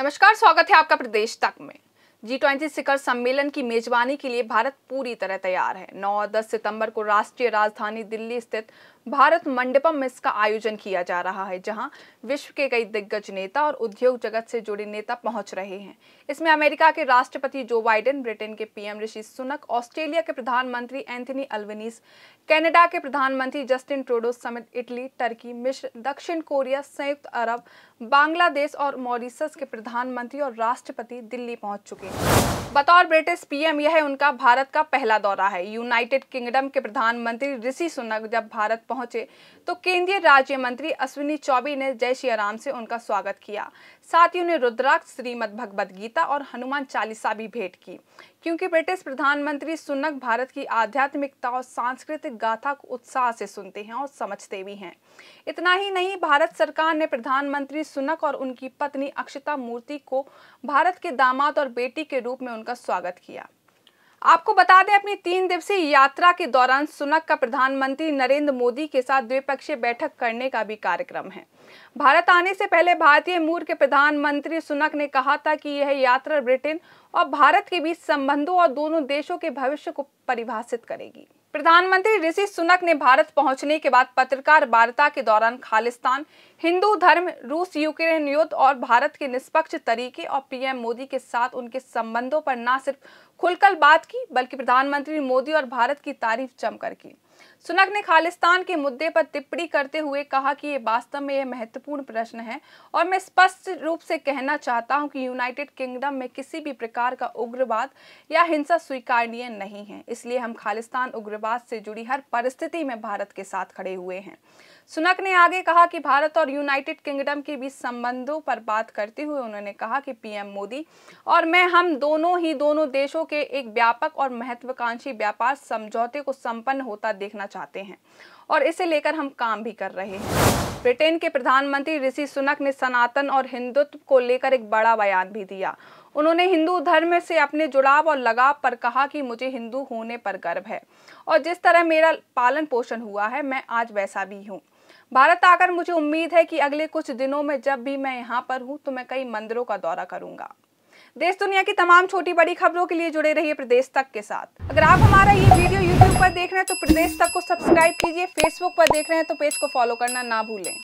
नमस्कार स्वागत है आपका प्रदेश तक में जी ट्वेंटी शिखर सम्मेलन की मेजबानी के लिए भारत पूरी तरह तैयार है 9 और 10 सितंबर को राष्ट्रीय राजधानी दिल्ली स्थित भारत मंडपम में इसका आयोजन किया जा रहा है जहां विश्व के कई दिग्गज नेता और उद्योग जगत से जुड़े नेता पहुंच रहे हैं इसमें अमेरिका के राष्ट्रपति जो बाइडेन ब्रिटेन के पीएम ऋषि सुनक ऑस्ट्रेलिया के प्रधानमंत्री एंथनी अल्वेनिस कनाडा के प्रधानमंत्री जस्टिन ट्रूडो समेत इटली टर्की मिश्र दक्षिण कोरिया संयुक्त अरब बांग्लादेश और मॉरिसस के प्रधानमंत्री और राष्ट्रपति दिल्ली पहुंच चुके हैं बतौर ब्रिटिश पीएम यह उनका भारत का पहला दौरा है यूनाइटेड किंगडम के प्रधानमंत्री ऋषि सुनक जब भारत पहुंचे तो केंद्रीय राज्य मंत्री अश्विनी चौबे ने जय श्री राम से उनका स्वागत किया साथ ही उन्हें रुद्राक्ष श्रीमद भगवद गीता और हनुमान चालीसा भी भेंट की क्योंकि ब्रिटिश प्रधानमंत्री सुनक भारत की आध्यात्मिकता और सांस्कृतिक गाथा को उत्साह से सुनते हैं और समझते भी हैं इतना ही नहीं भारत सरकार ने प्रधानमंत्री सुनक और उनकी पत्नी अक्षता मूर्ति को भारत के दामाद और बेटी के रूप में उनका स्वागत किया आपको बता दें अपनी तीन दिवसीय यात्रा के दौरान सुनक का प्रधानमंत्री नरेंद्र मोदी के साथ द्विपक्षीय बैठक करने का भी कार्यक्रम है भारत आने से पहले भारतीय मूल के प्रधानमंत्री सुनक ने कहा था कि यह यात्रा ब्रिटेन और भारत के बीच संबंधों और दोनों देशों के भविष्य को परिभाषित करेगी प्रधानमंत्री ऋषि सुनक ने भारत पहुंचने के बाद पत्रकार वार्ता के दौरान खालिस्तान हिंदू धर्म रूस यूक्रेन युद्ध और भारत के निष्पक्ष तरीके और पीएम मोदी के साथ उनके संबंधों पर न सिर्फ खुलकर बात की बल्कि प्रधानमंत्री मोदी और भारत की तारीफ जमकर की सुनक ने खालिस्तान के मुद्दे पर टिप्पणी करते हुए कहा कि ये वास्तव में यह महत्वपूर्ण प्रश्न है और मैं स्पष्ट रूप से कहना चाहता हूं कि यूनाइटेड किंगडम में किसी भी प्रकार का उग्रवाद या हिंसा स्वीकारनीय नहीं है इसलिए हम खालिस्तान उग्रवाद से जुड़ी हर परिस्थिति में भारत के साथ खड़े हुए हैं सुनक ने आगे कहा कि भारत और यूनाइटेड किंगडम के बीच संबंधों पर बात करते हुए उन्होंने कहा कि पीएम मोदी और मैं हम दोनों ही दोनों देशों के एक व्यापक और महत्वाकांक्षी व्यापार समझौते को संपन्न होता दे देखना चाहते हैं और इसे लेकर हम काम भी कर रहे हैं ब्रिटेन के प्रधानमंत्री ऋषि सुनक ने सनातन और हिंदुत्व को लेकर एक बड़ा बयान भी दिया उन्होंने हिंदू धर्म से अपने जुड़ाव और लगाव पर कहा कि मुझे हिंदू होने पर गर्व है और जिस तरह मेरा पालन पोषण हुआ है मैं आज वैसा भी हूँ भारत आकर मुझे उम्मीद है कि अगले कुछ दिनों में जब भी मैं यहाँ पर हूँ तो मैं कई मंदिरों का दौरा करूँगा देश दुनिया की तमाम छोटी बड़ी खबरों के लिए जुड़े रहिए प्रदेश तक के साथ अगर आप हमारा ये वीडियो यूट्यूब पर देख रहे हैं तो प्रदेश तक को सब्सक्राइब कीजिए फेसबुक पर देख रहे हैं तो पेज को फॉलो करना ना भूलें